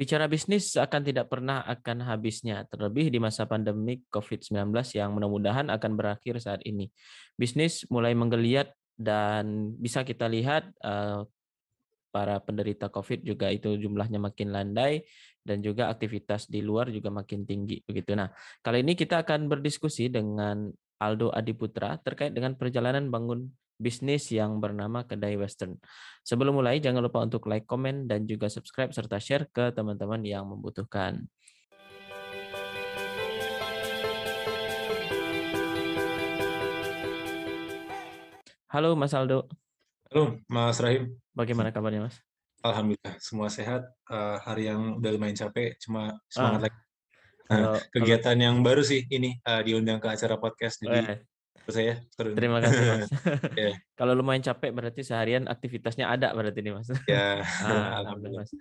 Bicara bisnis akan tidak pernah akan habisnya, terlebih di masa pandemi COVID-19 yang mudah-mudahan akan berakhir saat ini. Bisnis mulai menggeliat dan bisa kita lihat eh, para penderita COVID juga itu jumlahnya makin landai dan juga aktivitas di luar juga makin tinggi begitu. Nah, kali ini kita akan berdiskusi dengan Aldo Adiputra terkait dengan perjalanan bangun bisnis yang bernama Kedai Western. Sebelum mulai, jangan lupa untuk like, komen, dan juga subscribe serta share ke teman-teman yang membutuhkan. Halo Mas Aldo. Halo Mas Rahim. Bagaimana kabarnya Mas? Alhamdulillah, semua sehat. Uh, hari yang udah lumayan capek, cuma semangat ah. lagi. Nah, kegiatan yang baru sih ini uh, diundang ke acara podcast. Jadi eh saya. turun. Terima kasih mas. yeah. Kalau lumayan capek berarti seharian aktivitasnya ada berarti nih mas. Ya. Yeah. nah, alhamdulillah mas.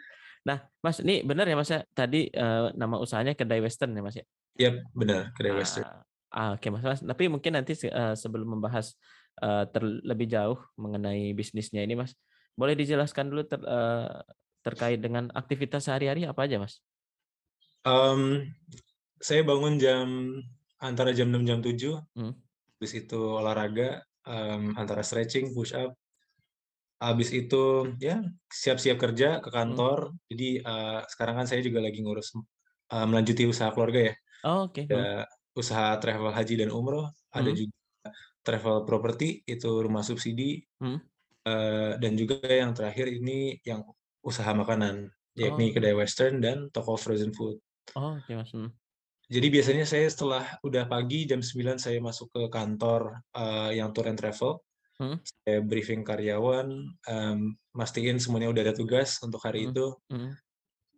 Nah mas ini benar ya mas ya tadi uh, nama usahanya kedai western ya mas ya? Iya yep, benar kedai ah, western. Ah, Oke okay, mas, mas, tapi mungkin nanti uh, sebelum membahas uh, eh, terlebih jauh mengenai bisnisnya ini mas, boleh dijelaskan dulu ter, uh, terkait dengan aktivitas sehari-hari apa aja mas? Um, saya bangun jam antara jam 6 jam 7 hmm habis itu olahraga um, antara stretching, push up, habis itu ya siap-siap kerja ke hmm. kantor. Hmm. Jadi uh, sekarang kan saya juga lagi ngurus uh, melanjuti usaha keluarga ya. Oh, Oke. Okay. Hmm. usaha travel haji dan umroh, hmm. ada juga travel property itu rumah subsidi, hmm. uh, dan juga yang terakhir ini yang usaha makanan oh, yakni oh. kedai western dan toko frozen food. Oh, oke okay, mas. Hmm. Jadi biasanya saya setelah udah pagi jam 9 saya masuk ke kantor uh, yang tour and travel. Hmm? Saya briefing karyawan, um, mastiin semuanya udah ada tugas untuk hari hmm. itu. Hmm.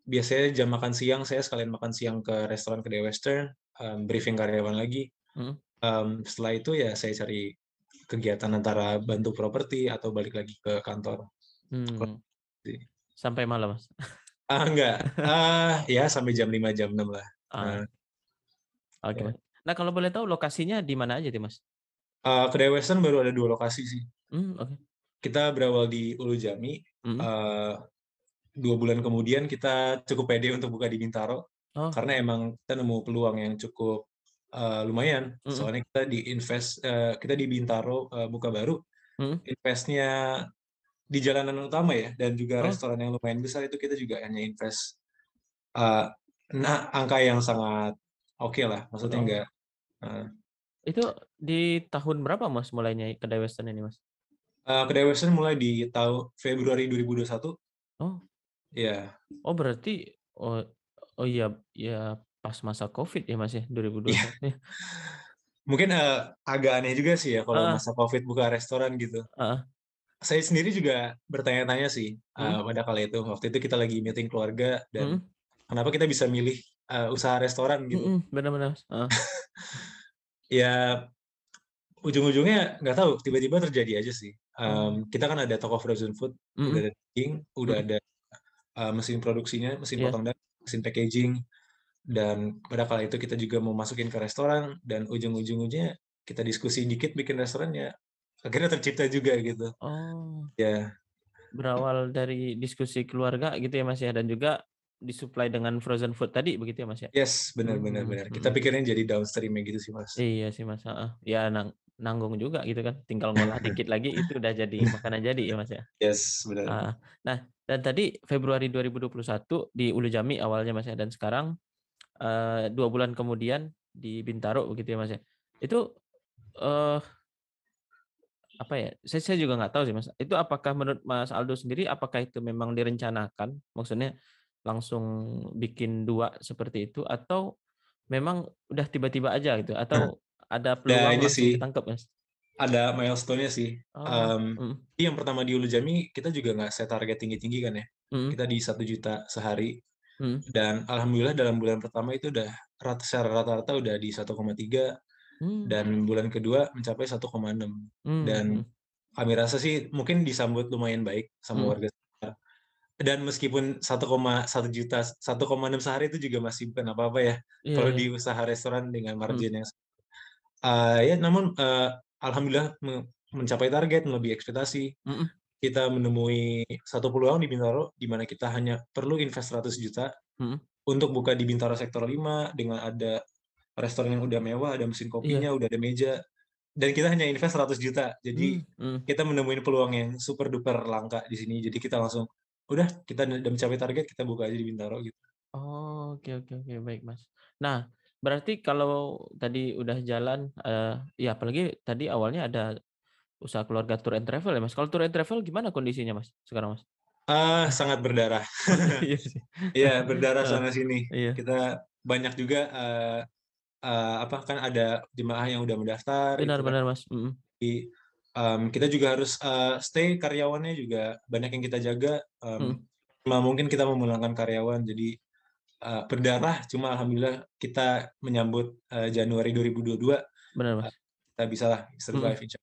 Biasanya jam makan siang saya sekalian makan siang ke restoran Kedai Western, um, briefing karyawan lagi. Hmm. Um, setelah itu ya saya cari kegiatan antara bantu properti atau balik lagi ke kantor. Hmm. Sampai malam, Mas? Ah, enggak. Ah, ya sampai jam 5 jam 6 lah. Ah. Uh, Oke. Okay. Iya. Nah kalau boleh tahu lokasinya di mana aja sih mas? Uh, kedai Western baru ada dua lokasi sih. Mm, Oke. Okay. Kita berawal di Ulu Jami. Mm uh, eh, dua bulan kemudian kita cukup pede untuk buka di Bintaro oh. karena emang kita nemu peluang yang cukup uh, lumayan. Mm Soalnya kita di invest uh, kita di Bintaro uh, buka baru. Mm Investnya di jalanan utama ya dan juga oh. restoran yang lumayan besar itu kita juga hanya invest uh, nah angka yang sangat oke okay lah maksudnya enggak uh. itu di tahun berapa mas mulainya kedai western ini mas uh, kedai western mulai di tahun Februari 2021 oh ya yeah. oh berarti oh oh iya ya pas masa covid ya mas ya 2020 iya. yeah. mungkin uh, agak aneh juga sih ya kalau uh. masa covid buka restoran gitu uh. saya sendiri juga bertanya-tanya sih hmm. pada kali itu waktu itu kita lagi meeting keluarga dan hmm kenapa kita bisa milih uh, usaha restoran gitu benar-benar uh. ya ujung-ujungnya nggak tahu tiba-tiba terjadi aja sih um, kita kan ada toko frozen food mm -hmm. udah ada daging udah mm ada uh, mesin produksinya mesin yeah. potong dan mesin packaging dan pada kala itu kita juga mau masukin ke restoran dan ujung-ujungnya kita diskusi dikit bikin restoran ya akhirnya tercipta juga gitu oh ya berawal dari diskusi keluarga gitu ya mas ya dan juga disuplai dengan frozen food tadi begitu ya mas ya? Yes, benar hmm, benar benar. Kita hmm. pikirnya jadi downstream gitu sih mas. Iya sih mas. Uh, ya nang nanggung juga gitu kan. Tinggal ngolah dikit lagi itu udah jadi makanan jadi ya mas ya. Yes, benar. nah dan tadi Februari 2021 di Ulu Jami awalnya mas ya dan sekarang eh, dua bulan kemudian di Bintaro begitu ya mas ya. Itu uh, apa ya saya, saya juga nggak tahu sih mas itu apakah menurut mas Aldo sendiri apakah itu memang direncanakan maksudnya langsung bikin dua seperti itu atau memang udah tiba-tiba aja gitu atau hmm. ada nah, peluang ini sih ditangkap mas ada milestone-nya sih. Oh. Um, mm. Yang pertama di Ulu Jami kita juga nggak set target tinggi-tinggi kan ya. Mm. Kita di satu juta sehari mm. dan alhamdulillah dalam bulan pertama itu udah rata secara rata-rata udah di 1,3 mm. dan bulan kedua mencapai 1,6 mm. dan hmm. kami rasa sih mungkin disambut lumayan baik sama mm. warga dan meskipun 1,1 juta 1,6 sehari itu juga masih bukan apa-apa ya yeah. kalau iya. di usaha restoran dengan hmm. margin hmm. yang uh, ya namun uh, alhamdulillah mencapai target lebih ekspektasi mm kita menemui satu peluang di Bintaro di mana kita hanya perlu invest 100 juta mm untuk buka di Bintaro sektor 5 dengan ada restoran yang udah mewah ada mesin iya. kopinya yeah. udah ada meja dan kita hanya invest 100 juta jadi hmm, hmm. kita menemui peluang yang super duper langka di sini jadi kita langsung udah kita udah mencapai target kita buka aja di Bintaro gitu. Oh, oke okay, oke okay, oke okay. baik Mas. Nah, berarti kalau tadi udah jalan uh, ya apalagi tadi awalnya ada usaha keluarga tour and travel ya Mas. Kalau tour and travel gimana kondisinya Mas sekarang Mas? Ah, uh, sangat berdarah. Oh, iya sih. Iya, berdarah eh, sana sini. Iya. Kita banyak juga uh, uh, apa kan ada jemaah yang udah mendaftar. Benar gitu. Kan. benar Mas. Mm -hmm um, kita juga harus uh, stay karyawannya juga banyak yang kita jaga um, hmm. mungkin kita memulangkan karyawan jadi uh, berdarah cuma alhamdulillah kita menyambut uh, Januari 2022 benar mas uh, kita bisa lah survive hmm.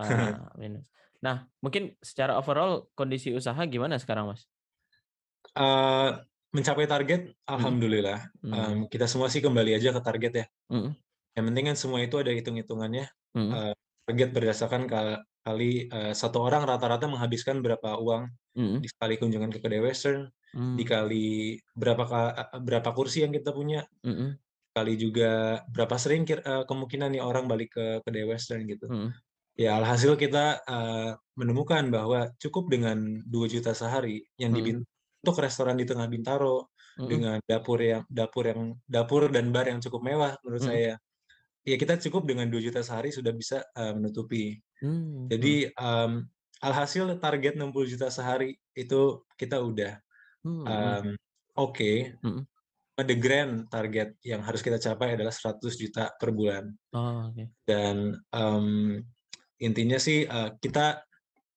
ah, amin. nah mungkin secara overall kondisi usaha gimana sekarang mas uh, mencapai target hmm. alhamdulillah hmm. Um, kita semua sih kembali aja ke target ya hmm. yang penting kan semua itu ada hitung hitungannya hmm target berdasarkan kali uh, satu orang rata-rata menghabiskan berapa uang mm. sekali kunjungan ke kedai western mm. dikali berapa eh, berapa kursi yang kita punya mm -mm. kali juga berapa sering uh, kemungkinan nih orang balik ke kedai western gitu mm. ya alhasil kita uh, menemukan bahwa cukup dengan 2 juta sehari yang hmm. dibentuk mm. untuk restoran di tengah Bintaro mm -mm. dengan dapur yang dapur yang dapur dan bar yang cukup mewah menurut mm saya ya kita cukup dengan 2 juta sehari sudah bisa uh, menutupi. Hmm. Jadi um, alhasil target 60 juta sehari itu kita udah hmm. hmm, hmm. Mmm, oke. Okay. Hmm. The grand target yang harus kita capai adalah 100 juta per bulan. Oh, okay. Dan um, intinya sih uh, kita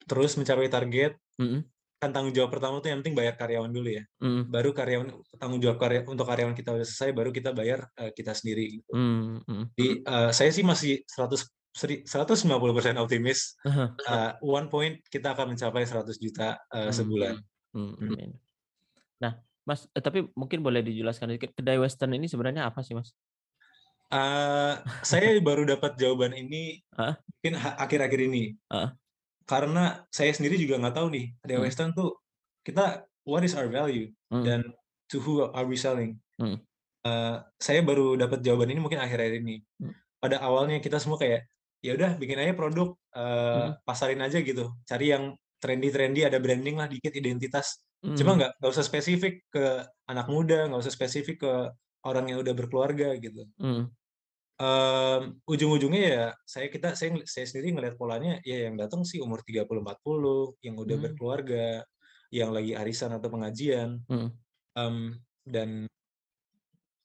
terus mencapai target. Hmm kan tanggung jawab pertama tuh yang penting bayar karyawan dulu ya. Mm. Baru karyawan tanggung jawab karya untuk karyawan kita udah selesai baru kita bayar uh, kita sendiri gitu. Mm. Mm. Jadi uh, eh, saya sih masih 100 150% optimis. Uh, one point kita akan mencapai 100 juta uh, sebulan. Mm. Mm. Nah, Mas, tapi mungkin boleh dijelaskan sedikit. kedai western ini sebenarnya apa sih, Mas? Uh, saya baru dapat jawaban ini huh? mungkin akhir-akhir ini. Uh karena saya sendiri juga nggak tahu nih ada hmm. Western tuh kita what is our value hmm. dan to who are we selling hmm. uh, saya baru dapat jawaban ini mungkin akhir-akhir ini hmm. pada awalnya kita semua kayak ya udah bikin aja produk uh, hmm. pasarin aja gitu cari yang trendy-trendy ada branding lah dikit identitas hmm. cuma nggak nggak usah spesifik ke anak muda nggak usah spesifik ke orang yang udah berkeluarga gitu hmm um, ujung-ujungnya ya saya kita saya saya sendiri ngelihat polanya ya yang datang sih umur 30 40 yang udah hmm. berkeluarga, yang lagi arisan atau pengajian. Hmm. Um, dan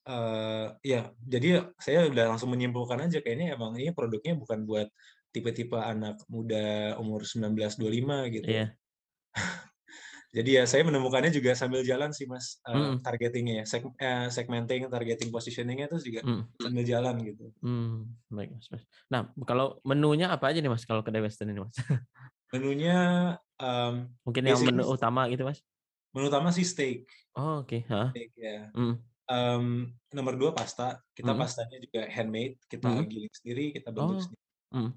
uh, ya jadi saya udah langsung menyimpulkan aja kayaknya emang ini produknya bukan buat tipe-tipe anak muda umur 19 25 gitu. lima Yeah. jadi ya saya menemukannya juga sambil jalan sih mas uh, targetingnya ya Seg uh, segmenting targeting positioningnya itu juga mm. sambil jalan gitu mm. baik mas, nah kalau menunya apa aja nih mas kalau kedai western ini mas menunya um, mungkin yang menu utama gitu mas menu utama sih steak oh oke okay. huh? steak ya mm. um, nomor dua pasta kita mm. pastanya juga handmade kita mm. giling sendiri kita bentuk oh. sendiri mm.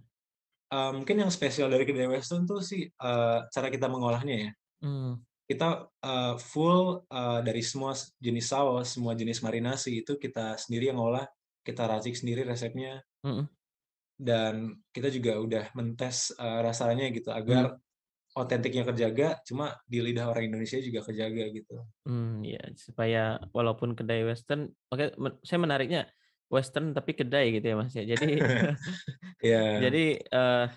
Um, mungkin yang spesial dari kedai western tuh sih uh, cara kita mengolahnya ya. Hmm. Kita uh, full uh, dari semua jenis saus, semua jenis marinasi itu kita sendiri yang olah, kita racik sendiri resepnya. Hmm. Dan kita juga udah mentes uh, rasanya gitu agar otentiknya hmm. otentiknya kejaga, cuma di lidah orang Indonesia juga kejaga gitu. Hmm, ya supaya walaupun kedai western, oke okay, saya menariknya western tapi kedai gitu ya Mas ya. Jadi yeah. Jadi uh,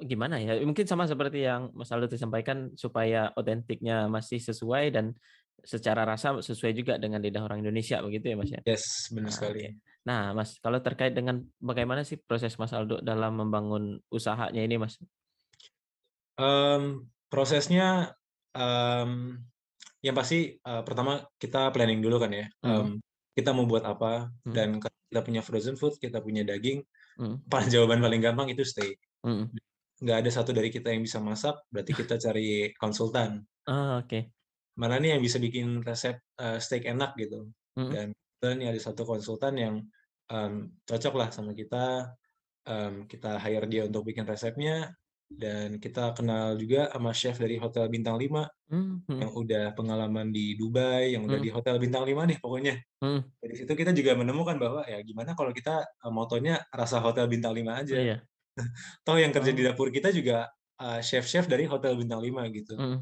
gimana ya mungkin sama seperti yang Mas Aldo sampaikan supaya otentiknya masih sesuai dan secara rasa sesuai juga dengan lidah orang Indonesia begitu ya Mas ya yes benar nah, sekali nah Mas kalau terkait dengan bagaimana sih proses Mas Aldo dalam membangun usahanya ini Mas um, prosesnya um, yang pasti uh, pertama kita planning dulu kan ya um, kita mau buat apa hmm. dan kita punya frozen food kita punya daging hmm. paling jawaban paling gampang itu stay Mm nggak ada satu dari kita yang bisa masak, berarti kita cari konsultan. Oh, oke. Okay. Mana nih yang bisa bikin resep uh, steak enak gitu. Mm -hmm. Dan ternyata ini ada satu konsultan yang um, cocok lah sama kita. Um, kita hire dia untuk bikin resepnya dan kita kenal juga sama chef dari Hotel Bintang 5 mm -hmm. yang udah pengalaman di Dubai, yang udah mm -hmm. di Hotel Bintang 5 nih pokoknya. Mm. Dari situ kita juga menemukan bahwa ya gimana kalau kita eh, motonya rasa Hotel Bintang 5 aja. Iya. Toh yang kerja di oh. dapur kita juga eh, chef-chef uh, dari hotel bintang 5 gitu. Mm.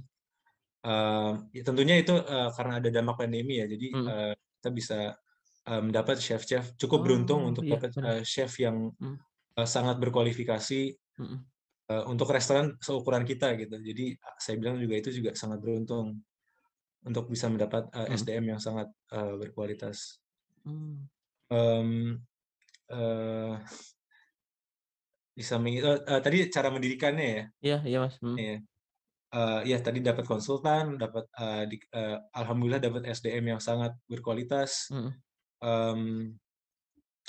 Uh, ya tentunya itu uh, karena ada dampak pandemi ya, jadi mm. uh, kita bisa mendapat um, chef-chef cukup oh, beruntung untuk iya, dapat uh, chef yang mm. uh, sangat berkualifikasi mm. uh, untuk restoran seukuran kita gitu. Jadi saya bilang juga itu juga sangat beruntung untuk bisa mendapat uh, mm. SDM yang sangat uh, berkualitas. Mm. Um, uh, bisa meng uh, eh, eh, tadi cara mendirikannya ya iya iya mas hmm. iya uh, ya tadi dapat konsultan dapat uh, uh, alhamdulillah dapat SDM yang sangat berkualitas hmm. um,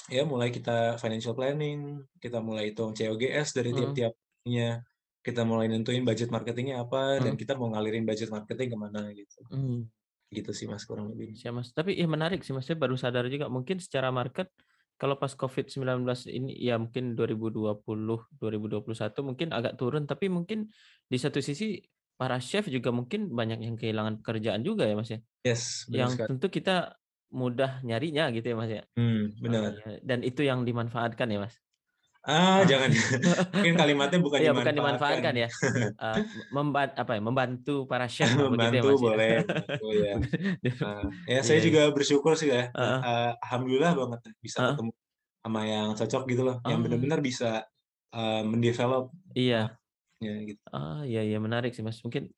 ya mulai kita financial planning kita mulai hitung COGS dari hmm. tiap-tiapnya kita mulai nentuin budget marketingnya apa hmm. dan kita mau ngalirin budget marketing kemana gitu hmm. gitu sih mas kurang lebih ya mas tapi ya menarik sih mas saya baru sadar juga mungkin secara market kalau pas COVID-19 ini ya mungkin 2020 2021 mungkin agak turun tapi mungkin di satu sisi para chef juga mungkin banyak yang kehilangan pekerjaan juga ya Mas ya. Yes, yang sekali. tentu kita mudah nyarinya gitu ya Mas ya. Hmm, benar. Dan itu yang dimanfaatkan ya Mas. Ah, jangan. Mungkin kalimatnya bukan ya, dimanfaatkan. bukan dimanfaatkan ya. Uh, eh, membantu apa ya? Membantu para chef ya, membantu ya, boleh. ya. Uh, ya saya yeah. Iya. juga bersyukur sih ya. Uh, uh, Alhamdulillah banget ya, bisa uh, ketemu sama yang cocok gitu loh, uh, yang oh. benar-benar bisa uh, mendevelop. Iya. Ya gitu. Ah, iya iya menarik sih Mas. Mungkin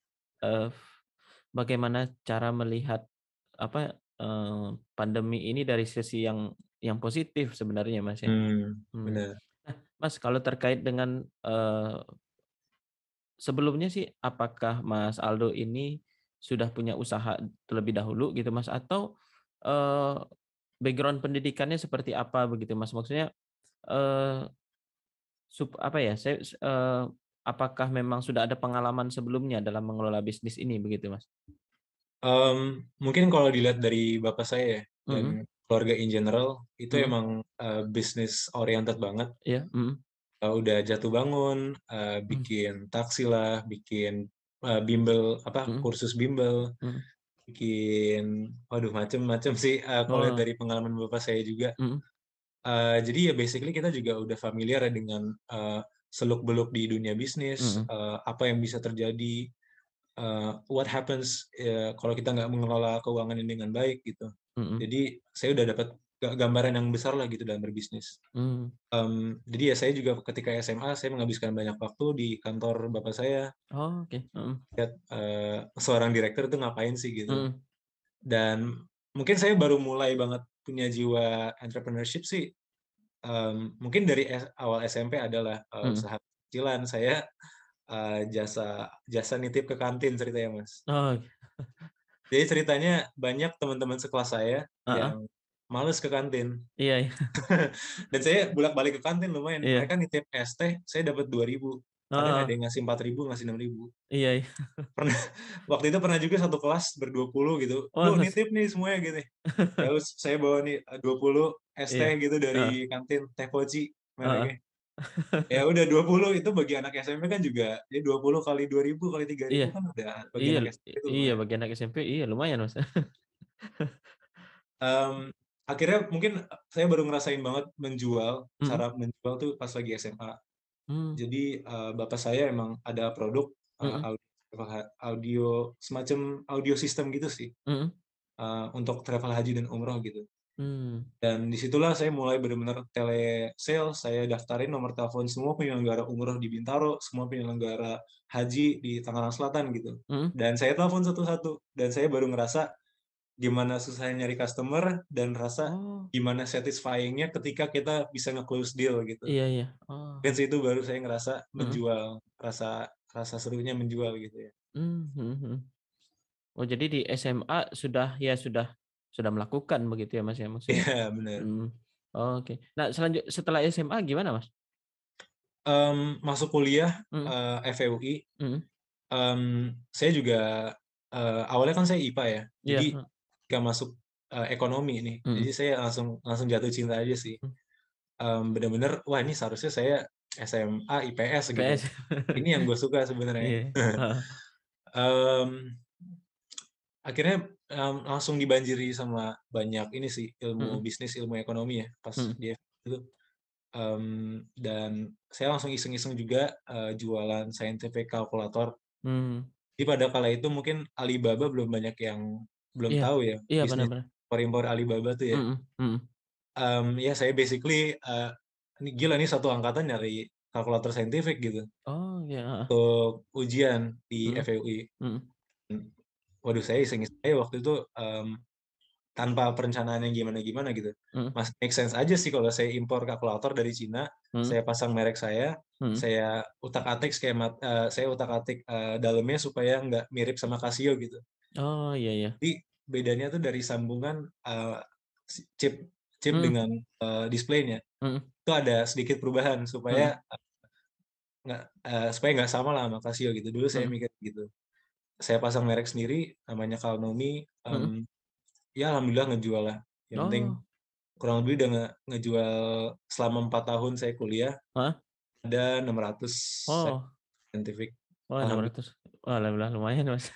uh, bagaimana cara melihat apa uh, pandemi ini dari sisi yang yang positif sebenarnya Mas ya. Hmm, hmm. benar. Mas, kalau terkait dengan eh, sebelumnya sih, apakah Mas Aldo ini sudah punya usaha terlebih dahulu gitu, Mas? Atau eh, background pendidikannya seperti apa begitu, Mas? Maksudnya eh, sub apa ya? Saya eh, apakah memang sudah ada pengalaman sebelumnya dalam mengelola bisnis ini begitu, Mas? Um, mungkin kalau dilihat dari bapak saya mm -hmm keluarga in general itu mm. emang uh, bisnis oriented banget. Iya. Yeah. Mm. Uh, eh, udah jatuh bangun, uh, bikin mm. taksi lah, bikin uh, bimbel apa mm. kursus bimbel, mm. bikin, waduh macem-macem sih. Uh, kalau oh. dari pengalaman bapak saya juga. Mm. Uh, jadi ya basically kita juga udah familiar ya dengan uh, seluk beluk di dunia bisnis, mm. uh, apa yang bisa terjadi, uh, what happens uh, kalau kita nggak mengelola keuangan ini dengan baik gitu. Mm-hmm. Jadi saya udah dapat gambaran yang besar lah gitu dalam berbisnis. Um, jadi ya saya juga ketika SMA saya menghabiskan banyak waktu di kantor bapak saya. Oh, oke, Okay. Lihat, uh, seorang direktur itu ngapain sih gitu. Mm. Dan mungkin saya baru mulai banget punya jiwa entrepreneurship sih, Um, mungkin dari awal SMP adalah, eee, eh, jalan mm. usaha kecilan saya, uh, jasa jasa nitip ke kantin cerita ya Mas. Oh. Jadi ceritanya banyak teman-teman sekelas saya uh -huh. yang males ke kantin. Iya. iya. Dan saya bolak-balik ke kantin lumayan. Iya. Mereka nitip es teh, saya dapat ribu. ribu. uh. ada yang ngasih ribu, ngasih ribu. Iya, iya. Pernah waktu itu pernah juga satu kelas berdua puluh gitu. Oh, Lu nitip nih semuanya gitu. Terus saya bawa nih eh, puluh es iya. teh gitu dari uh. kantin teh poci Uh-huh ya udah 20 itu bagi anak SMP kan juga ya 20 kali 2000 kali 3000 iya. kan udah bagi iya, anak SMP. Itu iya, bagi anak SMP iya lumayan Mas. um, akhirnya mungkin saya baru ngerasain banget menjual, hmm. cara menjual tuh pas lagi SMA. Hmm. Jadi uh, bapak saya emang ada produk eh, audio, audio semacam audio sistem gitu sih. Hmm. Uh, untuk travel haji dan umroh gitu. Hmm. Dan disitulah saya mulai benar-benar tele sales, saya daftarin nomor telepon semua penyelenggara umroh di Bintaro, semua penyelenggara haji di Tangerang Selatan gitu. Hmm. Dan saya telepon satu-satu, dan saya baru ngerasa gimana susahnya nyari customer dan rasa oh. gimana satisfyingnya ketika kita bisa nge-close deal gitu. Iya iya. Oh. Dan situ baru saya ngerasa hmm. menjual, rasa rasa serunya menjual gitu ya. Hmm. hmm, hmm. Oh jadi di SMA sudah ya sudah sudah melakukan begitu ya Mas ya maksudnya. Iya, benar. Hmm. Oh, Oke. Okay. Nah, selanjut setelah SMA gimana Mas? Um, masuk kuliah mm. uh, eh, FEUI. Hmm. Mm. Um, saya juga uh, awalnya kan saya IPA ya. Yeah. Jadi hmm. gak masuk uh, ekonomi ini. Mm. Jadi saya langsung langsung jatuh cinta aja sih. Um, benar bener wah ini seharusnya saya SMA IPS gitu. ini yang gue suka sebenarnya. Yeah. Iya. um, mmm, akhirnya um, langsung dibanjiri sama banyak ini sih ilmu hmm. bisnis ilmu ekonomi ya pas hmm. dia itu um, dan saya langsung iseng-iseng juga uh, jualan scientific kalkulator hmm. jadi pada kala itu mungkin Alibaba belum banyak yang belum yeah. tahu ya yeah, bisnis impor-impor Alibaba tuh ya hmm. Hmm. Um, ya saya basically uh, ini gila nih satu angkatan nyari kalkulator saintifik gitu oh ya yeah. untuk ujian di mm. FUI Mm. Hmm waduh saya iseng iseng saya waktu itu um, tanpa perencanaan yang gimana-gimana gitu. Hmm. Mas make sense aja sih kalau saya impor kalkulator dari Cina, hmm. saya pasang merek saya, hmm. saya utak-atik skema uh, eh, saya utak-atik uh, eh, dalamnya supaya nggak mirip sama Casio gitu. Oh iya iya. Jadi bedanya tuh dari sambungan uh, chip chip hmm. dengan uh, displaynya. Hmm. Itu ada sedikit perubahan supaya hmm. nggak uh, supaya nggak sama lah sama Casio gitu. Dulu hmm. saya mikir gitu saya pasang merek sendiri namanya Kalnomi um, hmm. Mmm, ya alhamdulillah ngejual lah yang oh. penting kurang lebih udah nge ngejual selama empat tahun saya kuliah huh? ada 600 oh. scientific Wah, oh, 600. Wah, alhamdulillah lumayan, Mas.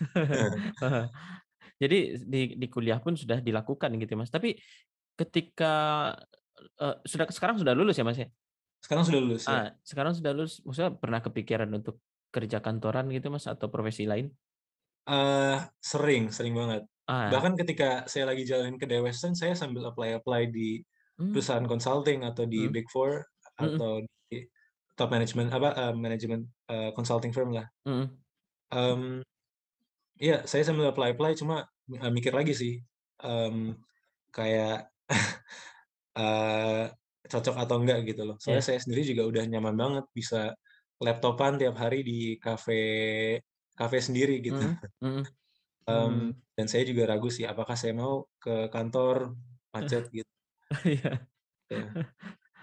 Jadi di di kuliah pun sudah dilakukan gitu, ya, Mas. Tapi ketika uh, sudah sekarang sudah lulus ya, Mas ya? Sekarang sudah lulus. Ya. Ah, ya. sekarang sudah lulus. Maksudnya pernah kepikiran untuk kerja kantoran gitu, Mas, atau profesi lain? Uh, sering, sering banget. Ah. Bahkan ketika saya lagi jalanin ke Dewestern, saya sambil apply-apply di hmm. perusahaan consulting atau di hmm. Big Four hmm. atau di top management apa uh, eh, manajemen uh, eh, consulting firm lah. Hmm. Um, mmm, ya, yeah, saya sambil apply-apply cuma uh, mikir lagi sih, um, kayak uh, cocok atau enggak gitu loh. Soalnya yeah. saya sendiri juga udah nyaman banget bisa laptopan tiap hari di kafe kafe sendiri gitu. Mm -hmm. um, Dan saya juga ragu sih apakah saya mau ke kantor macet gitu. yeah. Iya. yeah.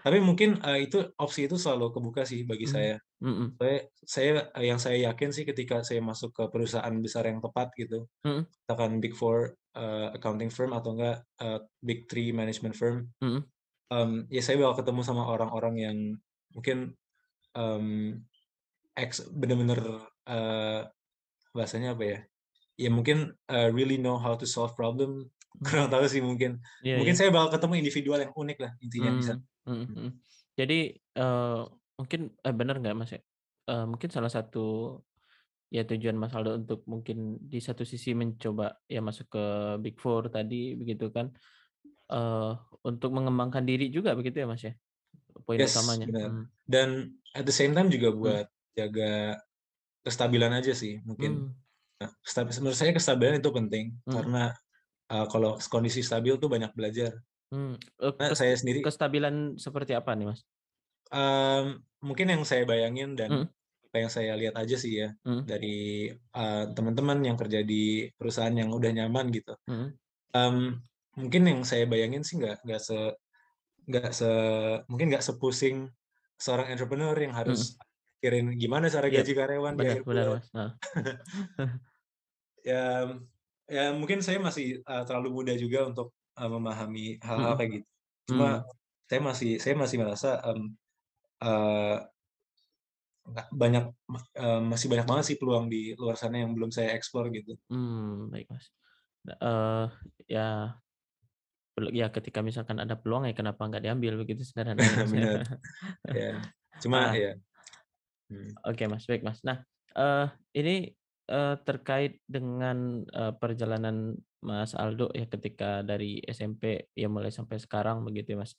Tapi mungkin uh, itu opsi itu selalu kebuka sih bagi mm. saya. Mm-hmm. Saya, saya eh, yang saya yakin sih ketika saya masuk ke perusahaan besar yang tepat gitu, mm-hmm. big four uh, accounting firm atau enggak uh, big three management firm, mm-hmm. um, ya saya bakal ketemu sama orang-orang yang mungkin um, ex bener-bener bahasanya apa ya ya mungkin uh, really know how to solve problem kurang tahu sih mungkin yeah, mungkin yeah. saya bakal ketemu individual yang unik lah intinya mm, bisa mm, mm. jadi uh, mungkin eh, benar nggak mas uh, mungkin salah satu ya tujuan Mas Aldo untuk mungkin di satu sisi mencoba ya masuk ke Big Four tadi begitu kan uh, untuk mengembangkan diri juga begitu ya Mas ya poin yes, utamanya benar. Hmm. dan at the same time juga hmm. buat hmm. jaga kestabilan aja sih mungkin. Hmm. Nah, menurut saya kestabilan itu penting hmm. karena uh, kalau kondisi stabil tuh banyak belajar. Hmm. Eh, nah, saya sendiri kestabilan seperti apa nih mas? Um, mungkin yang saya bayangin dan hmm. apa yang saya lihat aja sih ya hmm. dari uh, teman-teman yang kerja di perusahaan yang udah nyaman gitu. Hmm. Um, mungkin yang saya bayangin sih nggak nggak se nggak se mungkin nggak sepusing seorang entrepreneur yang harus hmm pikirin gimana cara yep. Iya, gaji karyawan benar, di Benar, mas. ya, ya mungkin saya masih uh, terlalu muda juga untuk uh, memahami hal-hal hmm. kayak gitu. Cuma hmm. saya masih saya masih merasa um, uh, banyak uh, masih banyak banget sih peluang di luar sana yang belum saya eksplor gitu. Hmm, baik mas. Uh, ya ya ketika misalkan ada peluang ya kenapa nggak diambil begitu sederhana. ya. ya cuma nah, ya Hmm. Oke Mas, baik Mas. Nah, uh, ini uh, terkait dengan uh, perjalanan Mas Aldo ya ketika dari SMP ya mulai sampai sekarang begitu ya, Mas.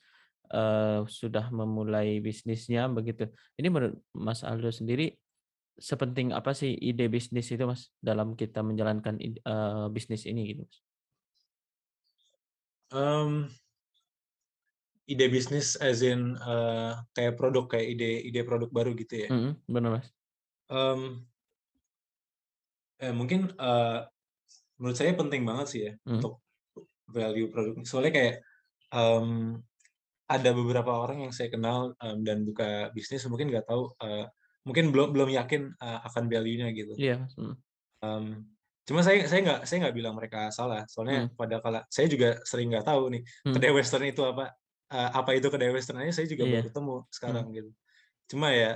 Uh, sudah memulai bisnisnya begitu. Ini menurut Mas Aldo sendiri sepenting apa sih ide bisnis itu Mas dalam kita menjalankan uh, bisnis ini gitu Mas? Um, ide bisnis as in uh, kayak produk kayak ide ide produk baru gitu ya mm, benar mas um, eh, mungkin uh, menurut saya penting banget sih ya mm. untuk value produk soalnya kayak um, ada beberapa orang yang saya kenal um, dan buka bisnis mungkin nggak tahu uh, mungkin belum belum yakin uh, akan value-nya gitu iya yeah. mm. um, cuma saya saya nggak saya nggak bilang mereka salah soalnya hmm. pada kala saya juga sering nggak tahu nih hmm. kedai western itu apa uh, apa itu kedai aja saya juga yeah. baru ketemu sekarang mm. gitu cuma ya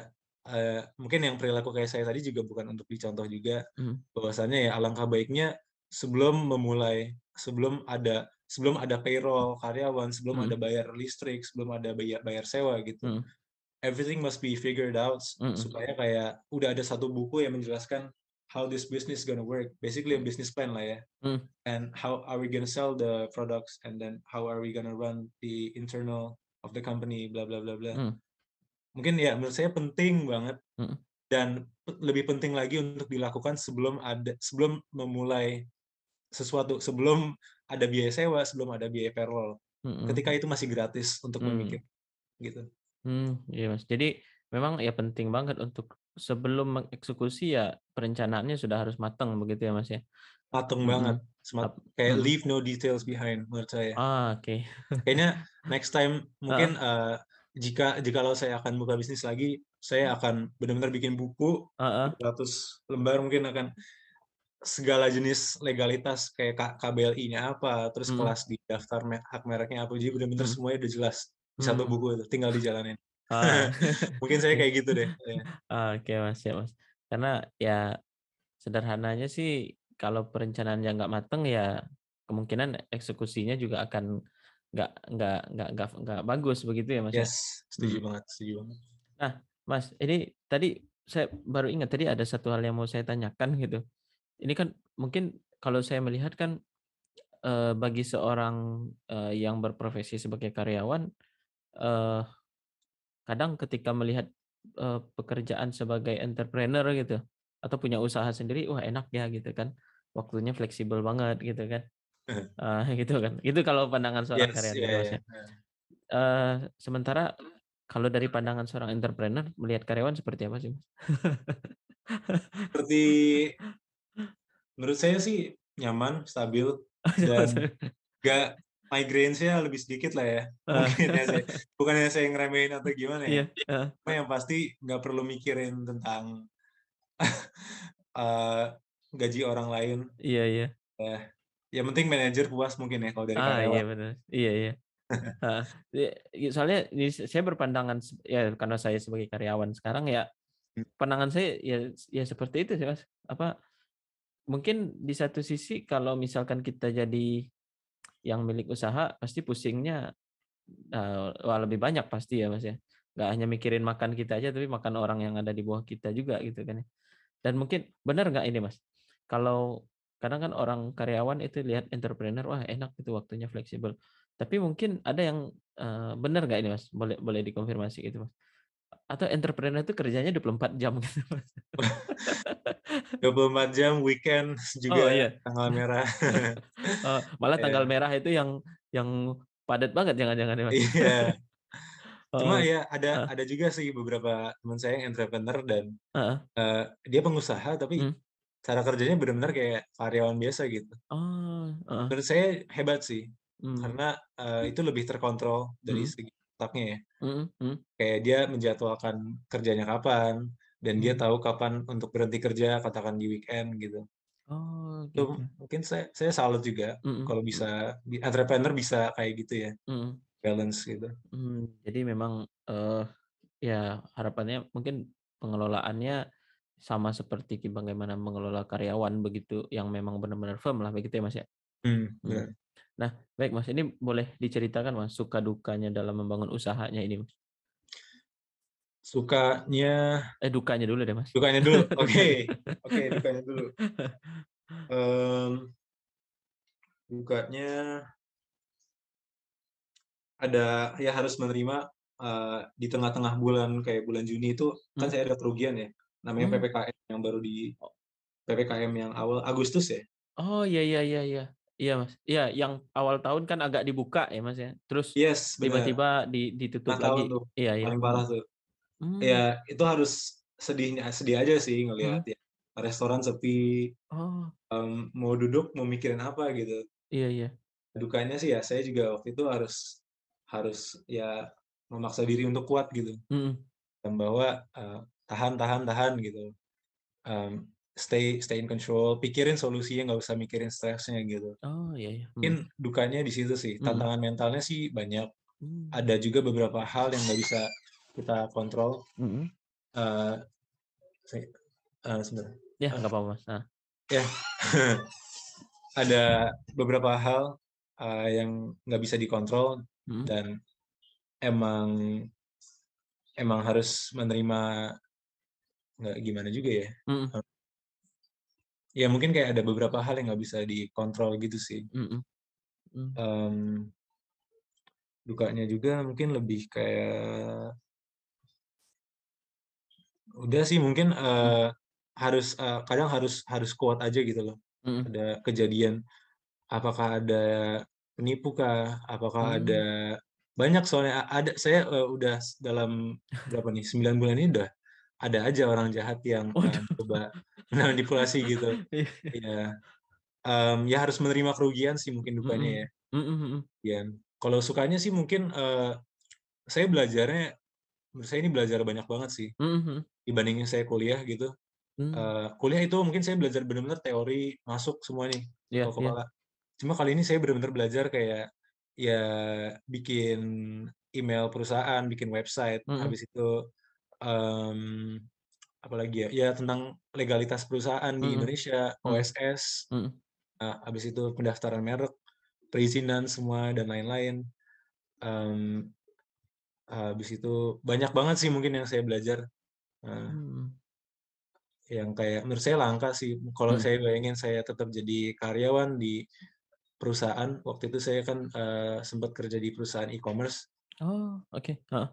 uh, mungkin yang perilaku kayak saya tadi juga bukan untuk dicontoh juga mm. bahwasannya ya alangkah baiknya sebelum memulai sebelum ada sebelum ada payroll karyawan sebelum mm. ada bayar listrik sebelum ada bayar bayar sewa gitu mm. everything must be figured out mm. supaya kayak udah ada satu buku yang menjelaskan how this business gonna work basically a business plan lah ya mm. and how are we gonna sell the products and then how are we gonna run the internal of the company bla bla bla bla mm. mungkin ya menurut saya penting banget mm. dan lebih penting lagi untuk dilakukan sebelum ada sebelum memulai sesuatu sebelum ada biaya sewa sebelum ada biaya payroll hmm. ketika itu masih gratis untuk mm. memikir gitu hmm iya mas jadi memang ya penting banget untuk sebelum mengeksekusi ya perencanaannya sudah harus matang begitu ya Mas ya. Matang hmm. banget. Smart, kayak hmm. leave no details behind menurut saya. Ah, oke. Okay. Kayaknya next time mungkin uh, jika jika lo saya akan buka bisnis lagi, saya hmm. akan benar-benar bikin buku uh -uh. lembar mungkin akan segala jenis legalitas kayak KBLI-nya apa, terus hmm. kelas di daftar hak mereknya apa, jadi benar-benar hmm. semuanya udah jelas di satu hmm. buku itu, tinggal dijalanin. Uh. Mungkin saya kayak gitu deh. Ya. Ah, oke okay, mas ya mas. Karena ya sederhananya sih kalau perencanaan yang nggak mateng ya kemungkinan eksekusinya juga akan nggak nggak nggak nggak nggak bagus begitu ya mas? Ya? Yes, setuju hmm. banget, setuju banget. Nah, mas, ini tadi saya baru ingat tadi ada satu hal yang mau saya tanyakan gitu. Ini kan mungkin kalau saya melihat kan eh, bagi seorang eh, yang berprofesi sebagai karyawan, eh, kadang ketika melihat pekerjaan sebagai entrepreneur gitu atau punya usaha sendiri wah enak ya gitu kan waktunya fleksibel banget gitu kan uh, gitu kan itu kalau pandangan seorang yes, karyawan yeah, yeah. Uh, sementara kalau dari pandangan seorang entrepreneur melihat karyawan seperti apa sih mas seperti menurut saya sih nyaman stabil dan gak migrainesnya lebih sedikit lah ya. Uh. Bukannya, saya, saya ngeremehin atau gimana ya. Yeah, iya, Uh. yang pasti nggak perlu mikirin tentang uh, gaji orang lain. Iya, yeah, iya. Yeah. Uh, yang penting manajer puas mungkin ya kalau dari ah, karyawan. Iya, benar. Iya, iya. uh, soalnya saya berpandangan ya karena saya sebagai karyawan sekarang ya hmm. pandangan saya ya ya seperti itu sih mas apa mungkin di satu sisi kalau misalkan kita jadi yang milik usaha pasti pusingnya uh, wah lebih banyak pasti ya mas ya nggak hanya mikirin makan kita aja tapi makan orang yang ada di bawah kita juga gitu kan ya dan mungkin benar nggak ini mas kalau kadang kan orang karyawan itu lihat entrepreneur wah enak itu waktunya fleksibel tapi mungkin ada yang uh, benar nggak ini mas boleh boleh dikonfirmasi gitu mas atau entrepreneur itu kerjanya 24 jam gitu, 24 jam weekend juga oh, ya, iya. tanggal merah. oh, malah tanggal iya. merah itu yang yang padat banget jangan-jangan ya, iya. Cuma oh. ya ada uh. ada juga sih beberapa teman saya yang entrepreneur dan uh. Uh, dia pengusaha tapi hmm. cara kerjanya benar-benar kayak karyawan biasa gitu. Oh. Uh. Menurut saya hebat sih hmm. karena uh, itu lebih terkontrol dari hmm. segi otaknya ya. Mm-hmm. Kayak dia menjadwalkan kerjanya kapan, dan dia hmm. tahu kapan untuk berhenti kerja, katakan di weekend gitu. Oh, gitu. mungkin saya saya salut juga mm-hmm. kalau bisa hmm. entrepreneur bisa kayak gitu ya, Mm-hmm. balance gitu. Mm-hmm. jadi memang, uh, ya harapannya mungkin pengelolaannya sama seperti bagaimana mengelola karyawan begitu, yang memang benar-benar firm lah begitu ya Mas ya? Mm-hmm. Mm-hmm. Nah, baik Mas, ini boleh diceritakan Mas suka dukanya dalam membangun usahanya ini Mas. Sukanya eh dukanya dulu deh Mas. Dukanya dulu. Oke. Okay. Oke, okay, dukanya dulu. Um, dukanya ada ya harus menerima uh, di tengah-tengah bulan kayak bulan Juni itu hmm. kan saya ada kerugian ya. Namanya hmm. PPKM yang baru di oh. PPKM yang awal Agustus ya. Oh iya iya iya iya. Iya mas, iya yang awal tahun kan agak dibuka ya mas ya, terus yes, tiba-tiba di, ditutup Natal lagi. Tuh, iya iya. Paling parah tuh. Iya, hmm. Ya itu harus sedihnya sedih aja sih ngelihat hmm. ya restoran sepi, oh. um, mau duduk mau mikirin apa gitu. Iya iya. Dukanya sih ya saya juga waktu itu harus harus ya memaksa diri untuk kuat gitu, hmm. dan bahwa uh, tahan tahan tahan gitu. Um, stay stay in control pikirin solusinya nggak usah mikirin stresnya gitu oh iya, iya. Hmm. mungkin dukanya di situ sih hmm. tantangan hmm. mentalnya sih banyak hmm. ada juga beberapa hal yang nggak bisa kita kontrol hmm. uh, eh, saya, uh, eh, sebentar ya eh. nggak uh, apa-apa mas ah. ya. ada beberapa hal uh, yang nggak bisa dikontrol hmm. dan emang emang harus menerima nggak gimana juga ya hmm ya mungkin kayak ada beberapa hal yang nggak bisa dikontrol gitu sih mm -hmm. um, dukanya juga mungkin lebih kayak udah sih mungkin uh, mm. harus uh, kadang harus harus kuat aja gitu loh mm. ada kejadian apakah ada penipu kah apakah mm. ada hmm. banyak soalnya ada saya uh, udah dalam berapa nih 9 bulan ini udah ada aja orang jahat yang uh, coba manipulasi gitu Iya. um, ya harus menerima kerugian sih mungkin dukanya ya mm kalau sukanya sih mungkin uh, saya belajarnya menurut saya ini belajar banyak banget sih mm dibandingin saya kuliah gitu mm uh, kuliah itu mungkin saya belajar benar-benar teori masuk semua nih yeah, kepala yeah. cuma kali ini saya benar-benar belajar kayak ya bikin email perusahaan bikin website mm-hmm. habis itu um, apalagi ya ya tentang legalitas perusahaan mm -hmm. di Indonesia OSS mm -hmm. nah, habis itu pendaftaran merek perizinan semua dan lain-lain um, habis itu banyak banget sih mungkin yang saya belajar uh, mm. yang kayak menurut saya langka sih kalau mm. saya bayangin saya tetap jadi karyawan di perusahaan waktu itu saya kan uh, sempat kerja di perusahaan e-commerce oh oke okay. huh.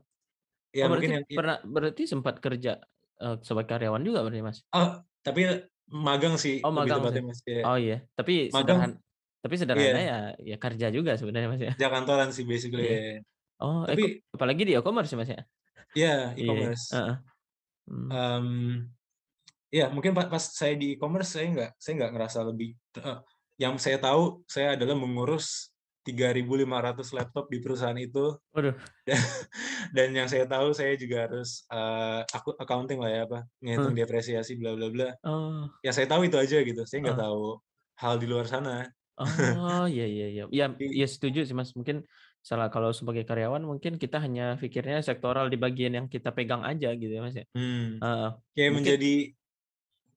ya oh, mungkin yang pernah berarti sempat kerja Eh, sebagai karyawan juga berarti mas oh tapi magang sih oh magang tepatnya, mas ya. oh iya tapi magang sederhan, tapi iya. sederhana yeah. ya ya kerja juga sebenarnya mas ya kerja kantoran sih basically yeah. Iya. oh tapi eh, apalagi di e-commerce ya mas ya Iya, iya e-commerce yeah. uh -huh. Um, mmm, ya mungkin pas, pas saya di e-commerce saya nggak saya nggak ngerasa lebih uh, yang saya tahu saya adalah mengurus 3.500 laptop di perusahaan itu. Waduh. Dan yang saya tahu saya juga harus uh, accounting lah ya apa, ngitung hmm. depresiasi bla bla bla. Oh. Ya saya tahu itu aja gitu. Saya nggak oh. tahu hal di luar sana. Oh iya iya iya. Ya ya setuju sih Mas. Mungkin salah kalau sebagai karyawan mungkin kita hanya pikirnya sektoral di bagian yang kita pegang aja gitu ya Mas ya. Hmm. Uh, Kayak mungkin, menjadi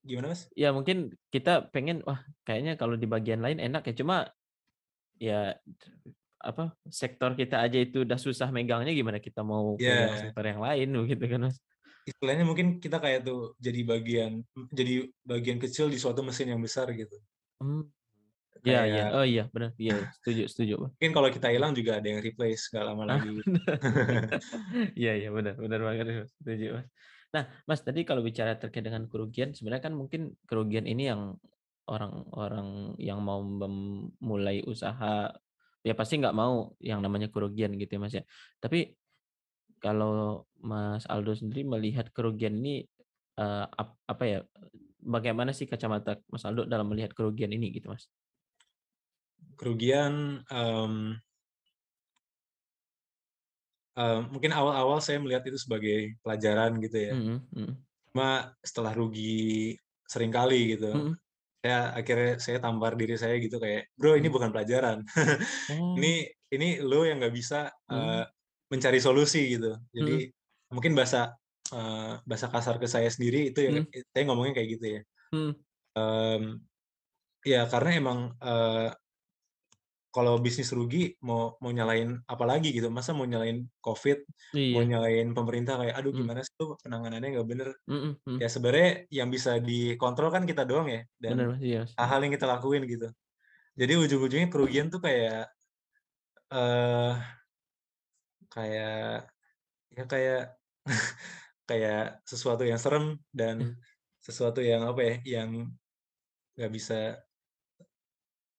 gimana mas? Ya mungkin kita pengen wah kayaknya kalau di bagian lain enak ya cuma ya apa sektor kita aja itu udah susah megangnya gimana kita mau yeah. ke sektor yang lain begitu kan mas istilahnya mungkin kita kayak tuh jadi bagian jadi bagian kecil di suatu mesin yang besar gitu hmm. Iya, iya. Oh iya, benar. Iya, iya. setuju, setuju. Mungkin kalau kita hilang juga ada yang replace gak lama ah, lagi. Iya, iya, benar, benar banget. Setuju, Mas. Nah, Mas, tadi kalau bicara terkait dengan kerugian, sebenarnya kan mungkin kerugian ini yang orang-orang yang mau memulai usaha ya pasti nggak mau yang namanya kerugian gitu ya Mas ya. Tapi kalau Mas Aldo sendiri melihat kerugian ini uh, apa ya bagaimana sih kacamata Mas Aldo dalam melihat kerugian ini gitu Mas? Kerugian um, uh, mungkin awal-awal saya melihat itu sebagai pelajaran gitu ya. Mm -hmm. Cuma setelah rugi sering kali gitu. Mm ya akhirnya saya tampar diri saya gitu kayak bro ini hmm. bukan pelajaran hmm. ini oh. ini lo yang nggak bisa hmm. uh, mencari solusi gitu jadi hmm. mungkin bahasa uh, bahasa kasar ke saya sendiri itu yang hmm. saya ngomongnya kayak gitu ya hmm. um, ya karena emang uh, kalau bisnis rugi mau mau nyalain apa lagi gitu masa mau nyalain covid iya. mau nyalain pemerintah kayak aduh hmm. gimana sih tuh penanganannya nggak bener mm -mm. ya sebenarnya yang bisa dikontrol kan kita doang ya dan bener, iya. iya. hal yang kita lakuin gitu jadi ujung-ujungnya kerugian tuh kayak uh, kayak ya kayak kayak sesuatu yang serem dan hmm. sesuatu yang apa ya yang nggak bisa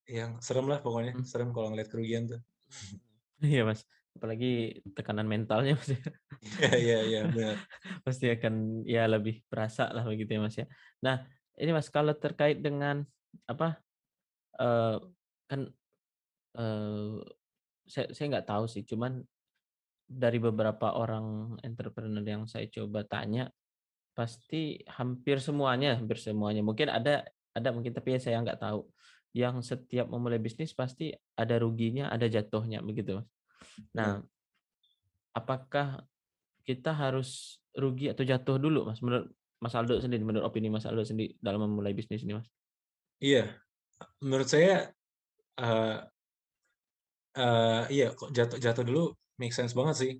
yang serem lah pokoknya hmm. serem kalau ngeliat kerugian tuh iya mas apalagi tekanan mentalnya mas ya iya iya, iya benar pasti akan ya lebih berasa lah begitu ya mas ya nah ini mas kalau terkait dengan apa uh, kan uh, saya saya nggak tahu sih cuman dari beberapa orang entrepreneur yang saya coba tanya pasti hampir semuanya hampir semuanya mungkin ada ada mungkin tapi ya saya nggak tahu yang setiap memulai bisnis pasti ada ruginya, ada jatuhnya begitu, Mas. Nah, iya. apakah kita harus rugi atau jatuh dulu, Mas? Menurut Mas Aldo sendiri, menurut opini Mas Aldo sendiri dalam memulai bisnis ini, Mas? Iya, menurut saya, uh, uh, iya kok jatuh jatuh dulu make sense banget sih.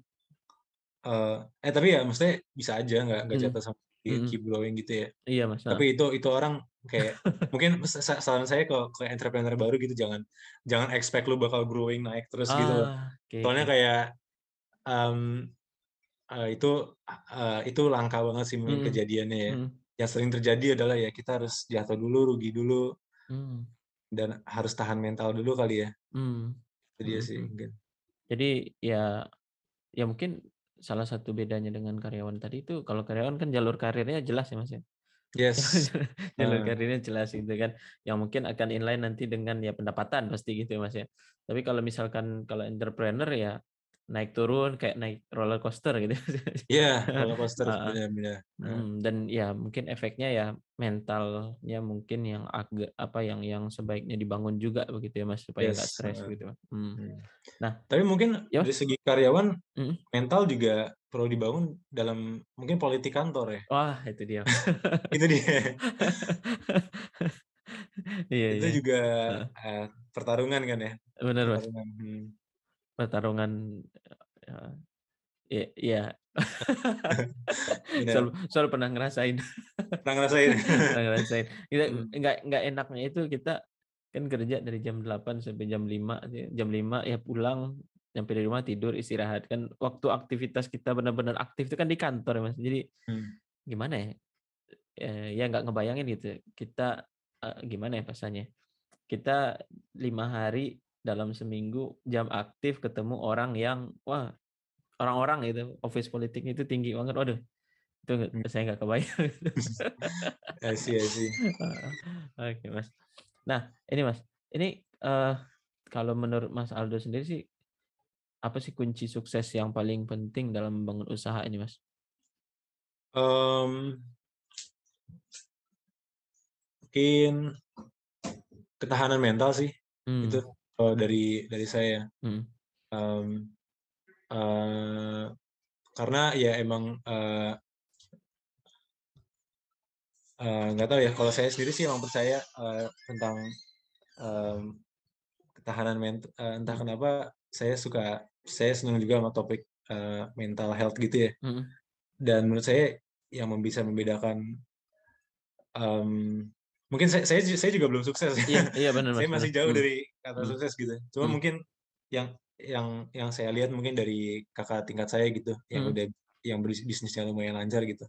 Uh, eh tapi ya, maksudnya bisa aja nggak nggak hmm. jatuh sama mm keep gitu ya iya mas tapi itu itu orang kayak mungkin saran saya ke ke entrepreneur baru gitu jangan jangan expect lu bakal growing naik terus gitu ah, gitu okay. soalnya kayak um, uh, itu uh, itu langka banget sih mungkin mm kejadiannya ya mm yang sering terjadi adalah ya kita harus jatuh dulu rugi dulu mm. dan harus tahan mental dulu kali ya mm. mm sih mungkin jadi ya ya mungkin salah satu bedanya dengan karyawan tadi itu kalau karyawan kan jalur karirnya jelas ya Mas ya. Yes. jalur karirnya jelas gitu kan. Yang mungkin akan inline nanti dengan ya pendapatan pasti gitu ya Mas ya. Tapi kalau misalkan kalau entrepreneur ya naik turun kayak naik roller coaster gitu. Iya, yeah, roller coaster benar-benar. Hmm, dan ya mungkin efeknya ya mentalnya mungkin yang agak apa yang yang sebaiknya dibangun juga begitu ya Mas supaya enggak yes. stres gitu. Hmm. hmm. Nah, tapi mungkin ya, dari segi karyawan hmm? mental juga perlu dibangun dalam mungkin politik kantor ya. Wah, itu dia. itu dia. iya, itu iya. juga uh, pertarungan kan ya. Benar, Mas. Hmm pertarungan eh, ya, ya. selalu, selalu pernah ngerasain pernah ngerasain pernah ngerasain kita hmm. nggak nggak enaknya itu kita kan kerja dari jam 8 sampai jam 5 ya, jam 5 ya pulang sampai di rumah tidur istirahat kan waktu aktivitas kita benar-benar aktif itu kan di kantor ya, mas jadi hmm. gimana ya eh, ya nggak ngebayangin gitu kita uh, gimana ya pasannya kita lima hari dalam seminggu jam aktif ketemu orang yang wah orang-orang itu office politik itu tinggi banget waduh itu hmm. saya nggak kebayang asih asih oke mas nah ini mas ini uh, kalau menurut mas Aldo sendiri sih apa sih kunci sukses yang paling penting dalam membangun usaha ini mas um, mungkin ketahanan mental sih hmm. itu kalau dari dari saya ya. hmm. um, uh, karena ya emang eh, eh, nggak uh, uh, tahu ya kalau saya sendiri sih emang percaya uh, tentang um, ketahanan mental uh, entah hmm. kenapa saya suka saya senang juga sama topik uh, mental health gitu ya hmm. dan menurut saya yang bisa membedakan um, mungkin saya saya, juga belum sukses iya, iya benar saya masih jauh hmm. dari kata hmm. sukses gitu cuma hmm. mungkin yang yang yang saya lihat mungkin dari kakak tingkat saya gitu yang hmm. udah yang bisnisnya lumayan lancar gitu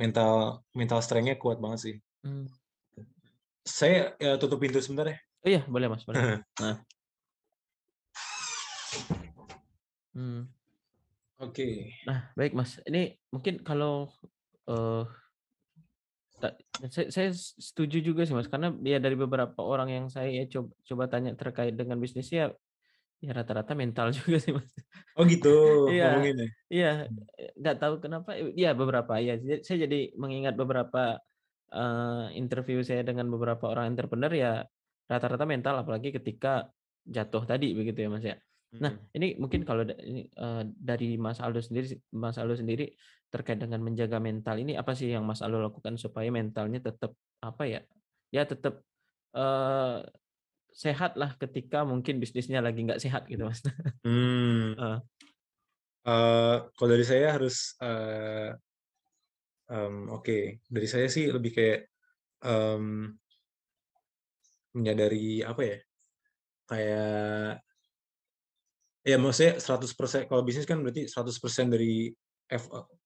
mental mental strengthnya kuat banget sih hmm. saya ya, tutup pintu sebentar ya oh, iya boleh mas boleh nah. hmm. oke okay. nah baik mas ini mungkin kalau uh, saya, saya setuju juga sih mas karena ya dari beberapa orang yang saya ya coba coba tanya terkait dengan bisnis ya ya rata-rata mental juga sih mas oh gitu iya ya? iya hmm. eh, nggak tahu kenapa ya beberapa ya saya jadi mengingat beberapa uh, interview saya dengan beberapa orang entrepreneur ya rata-rata mental apalagi ketika jatuh tadi begitu ya mas ya nah hmm. ini mungkin kalau ini, uh, dari mas Aldo sendiri mas Aldo sendiri terkait dengan menjaga mental ini apa sih yang Mas Alul lakukan supaya mentalnya tetap apa ya ya tetap uh, sehat lah ketika mungkin bisnisnya lagi nggak sehat gitu Mas. Hmm. uh. Uh, kalau dari saya harus uh, um, oke okay. dari saya sih lebih kayak um, menyadari apa ya kayak ya maksudnya 100% kalau bisnis kan berarti 100% dari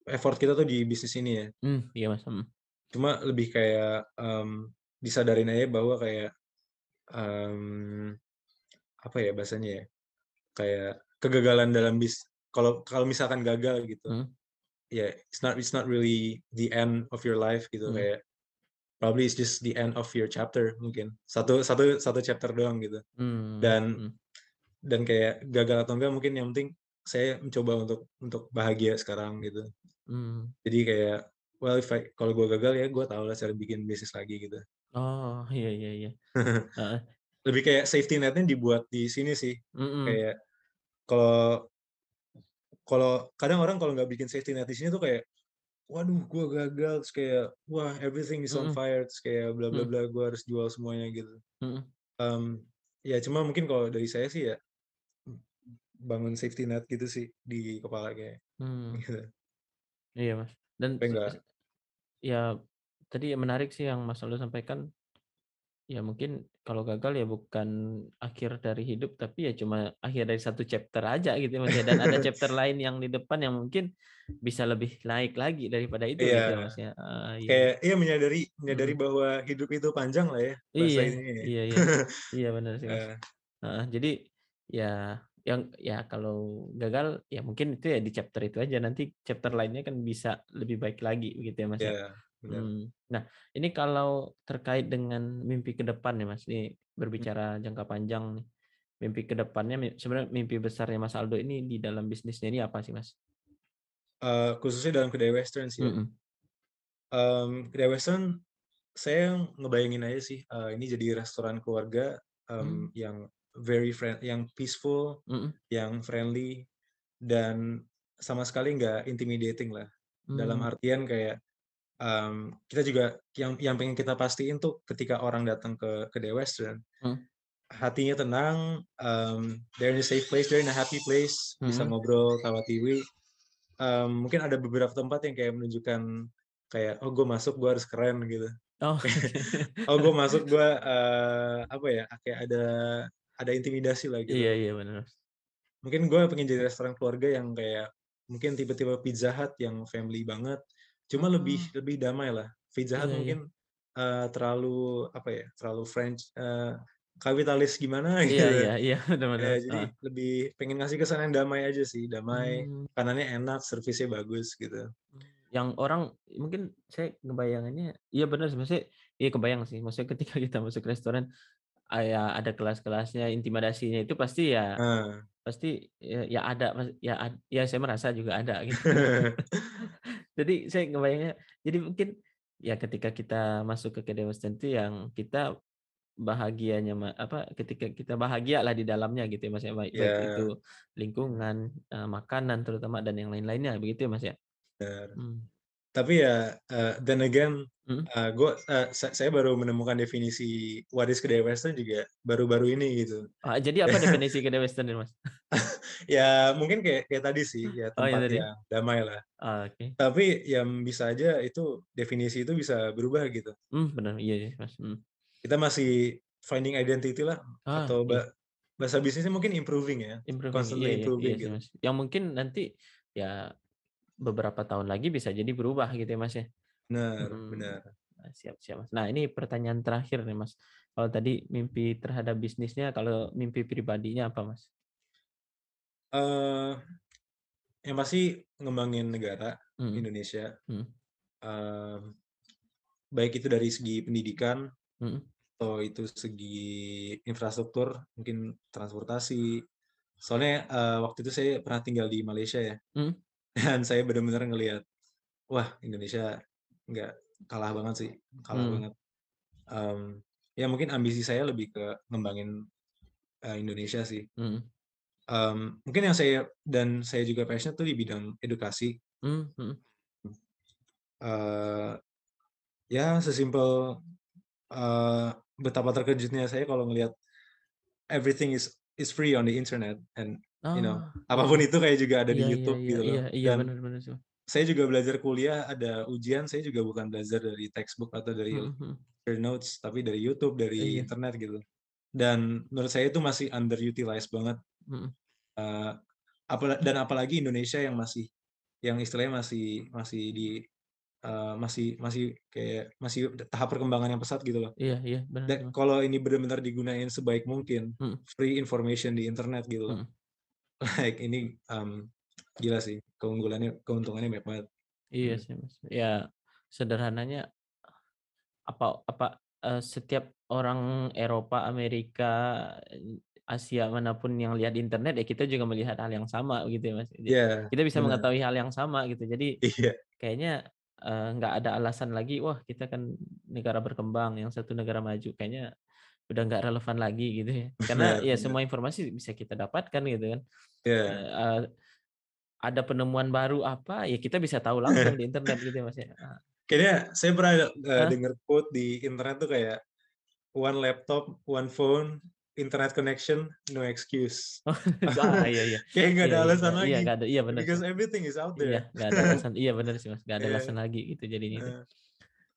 effort kita tuh di bisnis ini ya. Hmm, iya mas. Hmm. Cuma lebih kayak um, disadarin aja bahwa kayak um, apa ya bahasanya ya kayak kegagalan dalam bis kalau kalau misalkan gagal gitu hmm. ya yeah, it's not it's not really the end of your life gitu hmm. kayak probably it's just the end of your chapter mungkin satu satu satu chapter doang gitu hmm. dan hmm. dan kayak gagal atau enggak mungkin yang penting saya mencoba untuk untuk bahagia sekarang gitu hmm. jadi kayak well if I, kalau gue gagal ya gue tahu lah cara bikin bisnis lagi gitu oh iya iya iya lebih kayak safety netnya dibuat di sini sih mm -mm. kayak kalau kalau kadang orang kalau nggak bikin safety net di sini tuh kayak waduh gue gagal terus kayak wah everything is on mm fire terus kayak bla bla mm. bla gue harus jual semuanya gitu mm Um, ya cuma mungkin kalau dari saya sih ya bangun safety net gitu sih di kepala kayak hmm. gitu. Iya mas. Dan ya tadi menarik sih yang Mas Aldo sampaikan. Ya mungkin kalau gagal ya bukan akhir dari hidup tapi ya cuma akhir dari satu chapter aja gitu ya, mas ya. Dan ada chapter lain yang di depan yang mungkin bisa lebih naik lagi daripada itu iya. gitu ya, mas ya. Uh, iya. Kayak iya menyadari menyadari hmm. bahwa hidup itu panjang lah ya. Iya, ini. iya iya iya benar sih mas. Uh. Uh, jadi ya yang ya kalau gagal ya mungkin itu ya di chapter itu aja nanti chapter lainnya kan bisa lebih baik lagi begitu ya mas yeah, ya. Iya, hmm. nah ini kalau terkait dengan mimpi ke depan ya mas ini hmm. berbicara hmm. jangka panjang nih mimpi ke depannya sebenarnya mimpi besarnya mas Aldo ini di dalam bisnisnya ini apa sih mas uh, khususnya dalam kedai western sih mm -hmm. um, kedai western saya ngebayangin aja sih uh, ini jadi restoran keluarga um, hmm. Mmm, yang very friend yang peaceful, mm -hmm. yang friendly dan sama sekali nggak intimidating lah. Mm. Dalam hmm. artian kayak um, kita juga yang yang pengen kita pastiin tuh ketika orang datang ke ke The Western, mm. hatinya tenang, um, they're in a safe place, they're in a happy place, mm -hmm. bisa ngobrol, tawa tiwi. Um, mmm, mungkin ada beberapa tempat yang kayak menunjukkan kayak oh gue masuk gue harus keren gitu. Oh, oh gue masuk gue uh, apa ya kayak ada ada intimidasi lagi. gitu. Iya iya benar. Mungkin gue pengen jadi restoran keluarga yang kayak mungkin tiba-tiba Pizza Hut yang family banget, cuma hmm. lebih lebih damai lah. Pizza Hut iya, iya. mungkin iya. Uh, terlalu apa ya, terlalu French uh, kapitalis gimana iya, gitu. Iya iya iya benar-benar. Ya, eh, jadi ah. lebih pengen ngasih kesan yang damai aja sih, damai, hmm. kanannya enak, servisnya bagus gitu. Hmm. Yang orang mungkin saya ngebayangannya, iya benar sih maksudnya, iya kebayang sih. Maksudnya ketika kita masuk restoran ya ada kelas-kelasnya intimidasinya itu pasti ya uh. pasti ya, ya ada ya ya saya merasa juga ada gitu jadi saya ngebayangnya jadi mungkin ya ketika kita masuk ke kedewasaan itu yang kita bahagianya apa ketika kita bahagia lah di dalamnya gitu ya mas ya baik, yeah. itu lingkungan eh, makanan terutama dan yang lain-lainnya begitu ya mas ya. Hmm tapi ya uh, then again hmm? uh, eh, gue uh, saya baru menemukan definisi waris is kedai western juga baru-baru ini gitu ah, jadi apa definisi kedai western mas ya mungkin kayak kayak tadi sih ya oh, iya tempat oh, ya, tadi. yang damai lah ah, okay. tapi yang bisa aja itu definisi itu bisa berubah gitu hmm, benar iya sih iya, mas hmm. kita masih finding identity lah ah, atau iya. bahasa bisnisnya mungkin improving ya improving, constantly iya, iya improving iya, iya, gitu. Mas. yang mungkin nanti ya beberapa tahun lagi bisa jadi berubah gitu ya Mas ya. Benar, hmm. benar. Siap-siap nah, Mas. Nah, ini pertanyaan terakhir nih Mas. Kalau tadi mimpi terhadap bisnisnya, kalau mimpi pribadinya apa Mas? uh, yang pasti ngembangin negara hmm. Indonesia. Hmm. Uh, baik itu dari segi pendidikan, hmm. atau itu segi infrastruktur, mungkin transportasi. Soalnya uh, waktu itu saya pernah tinggal di Malaysia ya. Hmm dan saya benar-benar ngelihat wah Indonesia nggak kalah banget sih kalah hmm. banget um, ya mungkin ambisi saya lebih ke ngembangin uh, Indonesia sih hmm. um, mungkin yang saya dan saya juga passionate tuh di bidang edukasi Uh, ya sesimpel uh, betapa terkejutnya saya kalau ngelihat everything is is free on the internet and oh. you know oh. apapun itu kayak juga ada di iya, iya, YouTube yeah, gitu yeah, loh iya, yeah, benar bener, saya juga belajar kuliah ada ujian saya juga bukan belajar dari textbook atau dari mm-hmm. notes tapi dari YouTube dari yeah. Iya. internet gitu dan menurut saya itu masih underutilized banget mm-hmm. uh, eh, apal dan apalagi Indonesia yang masih yang istilahnya masih masih di Uh, masih masih kayak masih tahap perkembangan yang pesat gitu loh. Iya iya benar. Dan kalau ini benar-benar digunain sebaik mungkin, hmm. free information di internet gitu loh. Hmm like ini um, gila sih keunggulannya keuntungannya banyak banget iya hmm. sih mas ya sederhananya apa apa uh, setiap orang Eropa Amerika Asia manapun yang lihat internet ya kita juga melihat hal yang sama gitu ya mas ya yeah, kita bisa mengetahui hal yang sama gitu jadi yeah. kayaknya eh, nggak uh, ada alasan lagi wah kita kan negara berkembang yang satu negara maju kayaknya udah nggak relevan lagi gitu ya karena ya semua informasi bisa kita dapatkan gitu kan yeah. Iya. uh, eh, ada penemuan baru apa ya kita bisa tahu langsung di internet gitu ya mas ya ah. kayaknya saya pernah uh, eh, dengar quote di internet tuh kayak one laptop one phone internet connection no excuse oh, ah, iya, iya. kayak nggak iya, ada iya, alasan iya, iya lagi iya, ada, iya benar because everything is out there iya nggak ada alasan iya benar sih mas nggak ada yeah. alasan lagi gitu jadinya uh.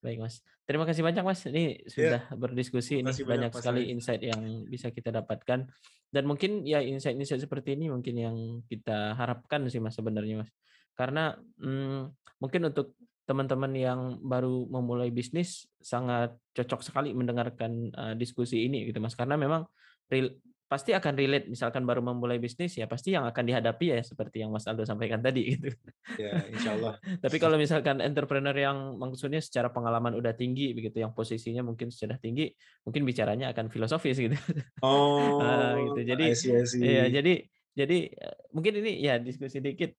Baik Mas. Terima kasih banyak Mas. Ini iya. sudah yeah. berdiskusi ini banyak, banyak sekali mas. insight yang bisa kita dapatkan dan mungkin ya insight-insight seperti ini mungkin yang kita harapkan sih Mas sebenarnya Mas. Karena hmm, mungkin untuk teman-teman yang baru memulai bisnis sangat cocok sekali mendengarkan uh, diskusi ini gitu Mas karena memang real, pasti akan relate misalkan baru memulai bisnis ya pasti yang akan dihadapi ya seperti yang Mas Aldo sampaikan tadi gitu. Ya, insya Allah. Tapi kalau misalkan entrepreneur yang maksudnya secara pengalaman udah tinggi begitu yang posisinya mungkin sudah tinggi, mungkin bicaranya akan filosofis gitu. Oh. Ah, gitu. Jadi I ya jadi jadi eh, mungkin ini ya diskusi dikit.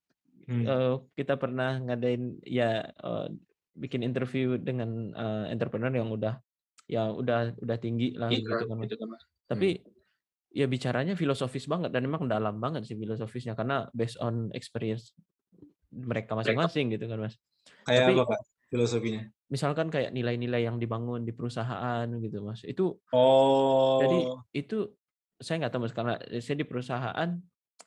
Hmm. Uh, kita pernah ngadain ya uh, bikin interview dengan uh, entrepreneur yang udah ya udah udah tinggi lah gitu kan, gitu kan. Gitu kan. Tapi hmm ya bicaranya filosofis banget dan memang dalam banget sih filosofisnya karena based on experience mereka masing-masing gitu kan mas. Kayak Tapi, apa kak filosofinya? Misalkan kayak nilai-nilai yang dibangun di perusahaan gitu mas itu. Oh. Jadi itu saya nggak tahu mas karena saya di perusahaan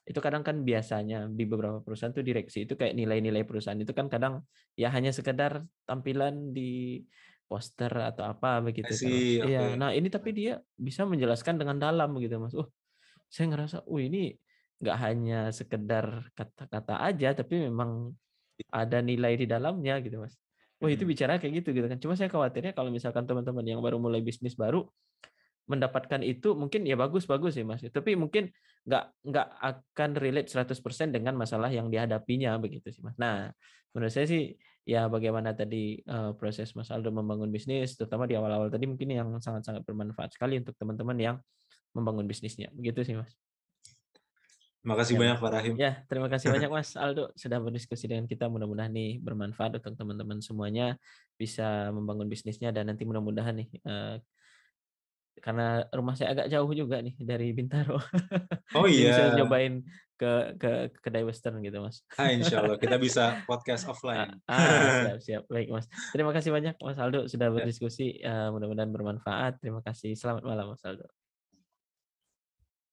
itu kadang kan biasanya di beberapa perusahaan tuh direksi itu kayak nilai-nilai perusahaan itu kan kadang ya hanya sekedar tampilan di poster atau apa begitu. kan. Okay. Iya. Nah ini tapi dia bisa menjelaskan dengan dalam begitu mas. Oh saya ngerasa, oh ini nggak hanya sekedar kata-kata aja, tapi memang iya. ada nilai di dalamnya gitu mas. Oh, itu hmm. bicara kayak gitu gitu kan. Cuma saya khawatirnya kalau misalkan teman-teman yang baru mulai bisnis baru mendapatkan itu mungkin ya bagus bagus sih mas. Tapi mungkin nggak nggak akan relate 100% dengan masalah yang dihadapinya begitu sih mas. Nah menurut saya sih ya bagaimana tadi uh, proses Mas Aldo membangun bisnis, terutama di awal-awal tadi mungkin yang sangat-sangat bermanfaat sekali untuk teman-teman yang membangun bisnisnya. Begitu sih Mas. Terima kasih ya, banyak Pak Rahim. Ya, terima kasih banyak Mas Aldo sudah berdiskusi dengan kita. Mudah-mudahan nih bermanfaat untuk teman-teman semuanya bisa membangun bisnisnya dan nanti mudah-mudahan nih uh, karena rumah saya agak jauh juga nih dari Bintaro. Oh iya. bisa nyobain ke ke kedai western gitu mas. Ah insya Allah kita bisa podcast ah, offline. Ah, siap siap baik mas. Terima kasih banyak mas Aldo sudah ya. berdiskusi. Uh, Mudah-mudahan bermanfaat. Terima kasih. Selamat malam mas Aldo.